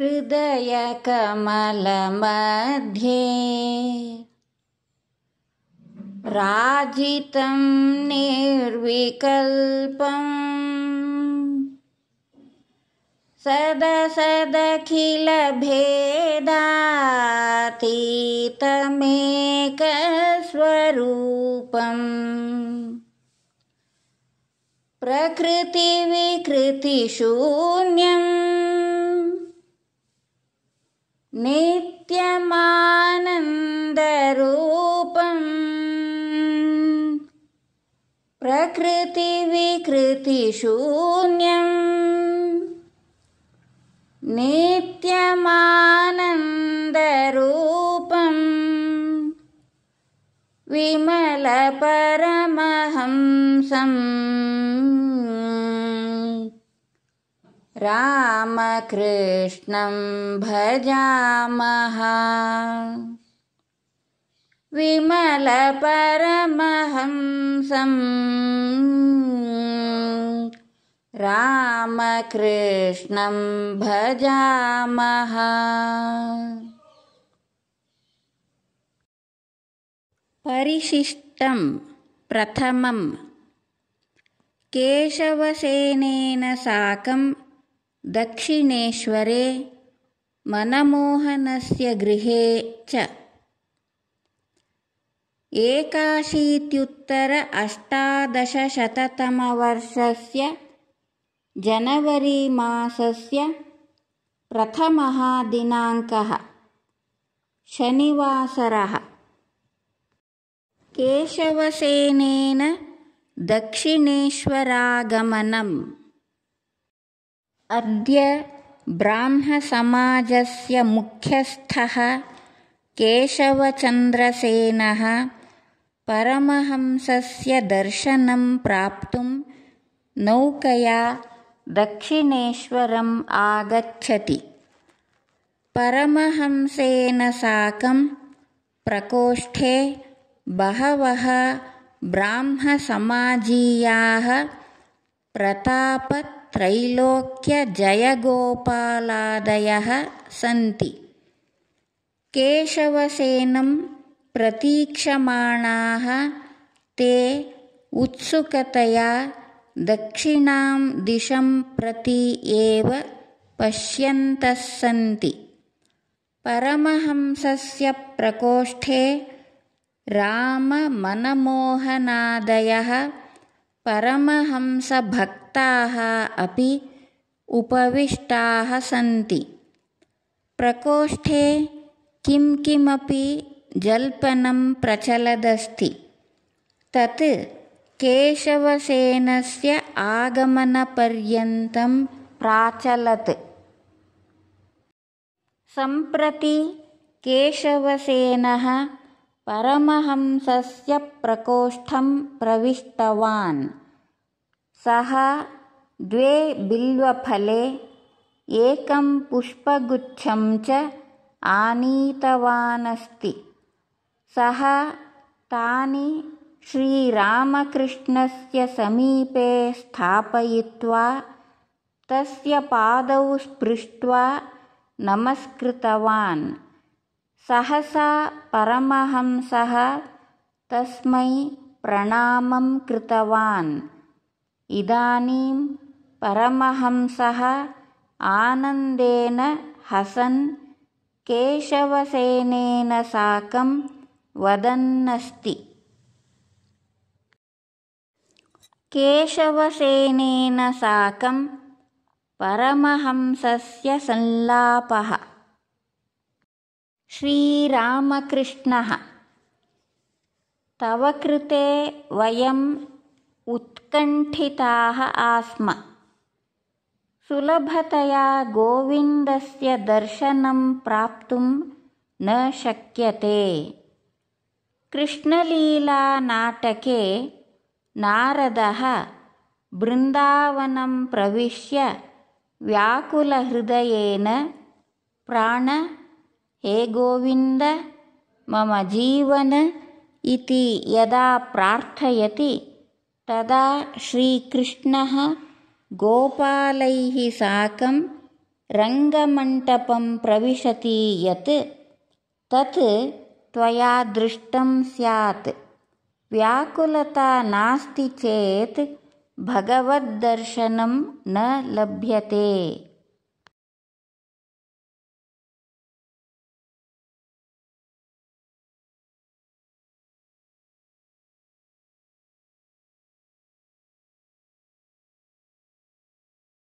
हृदयकमलमध्ये राजितं निर्विकल्पम् सदखिलभेदातीतमेकस्वरूपम् प्रकृतिविकृतिशून्यम् नित्यमानन्दरूपम् प्रकृतिविकृतिशून्यम् नित्यमानन्दरूपम् विमलपरमहंसम् रामकृष्णं भजामः विमलपरमहंसं रामकृष्णं भजामः परिशिष्टं प्रथमं केशवसेनेन साकं दक्षिणेश्वरे मनमोहनस्य गृहे च एकाशीत्युत्तर अष्टादशशततमवर्षस्य जनवरीमासस्य प्रथमः दिनाङ्कः शनिवासरः केशवसेनेन दक्षिणेश्वरागमनम् अद्य ब्राह्मसमाजस्य मुख्यस्थः केशवचन्द्रसेनः परमहंसस्य दर्शनं प्राप्तुं नौकया दक्षिणेश्वरम् आगच्छति परमहंसेन साकं प्रकोष्ठे बहवः ब्राह्मसमाजीयाः प्रतापत् त्रैलोक्यजयगोपालादयः सन्ति केशवसेनं प्रतीक्षमाणाः ते उत्सुकतया दक्षिणां दिशं प्रति एव पश्यन्तः सन्ति परमहंसस्य प्रकोष्ठे राममनमोहनादयः परमहंसभक्ताः अपि उपविष्टाः सन्ति प्रकोष्ठे किं किमपि जल्पनं प्रचलदस्ति तत् केशवसेनस्य आगमनपर्यन्तं प्राचलत् सम्प्रति केशवसेनः परमहंसस्य प्रकोष्ठं प्रविष्टवान् सः द्वे बिल्वफले एकं पुष्पगुच्छं च आनीतवानस्ति सः तानि श्रीरामकृष्णस्य समीपे स्थापयित्वा तस्य पादौ स्पृष्ट्वा नमस्कृतवान् सहसा परमहंसः तस्मै प्रणामं कृतवान् इदानीं परमहंसः आनन्देन हसन् केशवसेनेन साकं वदन्नस्ति केशवसेनेन साकं परमहंसस्य संलापः श्रीरामकृष्णः तव कृते वयम् उत्कण्ठिताः आस्म सुलभतया गोविन्दस्य दर्शनं प्राप्तुं न शक्यते कृष्णलीलानाटके नारदः बृन्दावनं प्रविश्य व्याकुलहृदयेन प्राण हे गोविन्द मम जीवन इति यदा प्रार्थयति तदा श्रीकृष्णः गोपालैः साकं रङ्गमण्टपं प्रविशति यत् तत् त्वया दृष्टं स्यात् व्याकुलता नास्ति चेत् भगवद्दर्शनं न लभ्यते